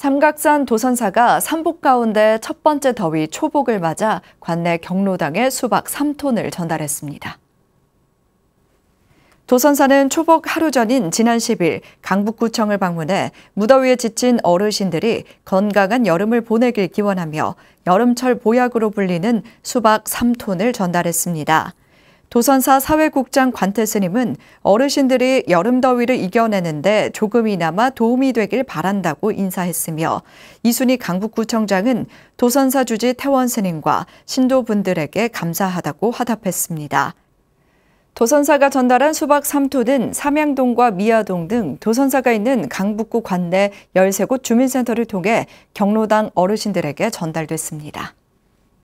삼각산 도선사가 삼복 가운데 첫 번째 더위 초복을 맞아 관내 경로당에 수박 3톤을 전달했습니다. 도선사는 초복 하루 전인 지난 10일 강북구청을 방문해 무더위에 지친 어르신들이 건강한 여름을 보내길 기원하며 여름철 보약으로 불리는 수박 3톤을 전달했습니다. 도선사 사회국장 관태스님은 어르신들이 여름 더위를 이겨내는데 조금이나마 도움이 되길 바란다고 인사했으며 이순희 강북구청장은 도선사 주지 태원스님과 신도분들에게 감사하다고 화답했습니다. 도선사가 전달한 수박 3톤은 삼양동과 미아동 등 도선사가 있는 강북구 관내 13곳 주민센터를 통해 경로당 어르신들에게 전달됐습니다.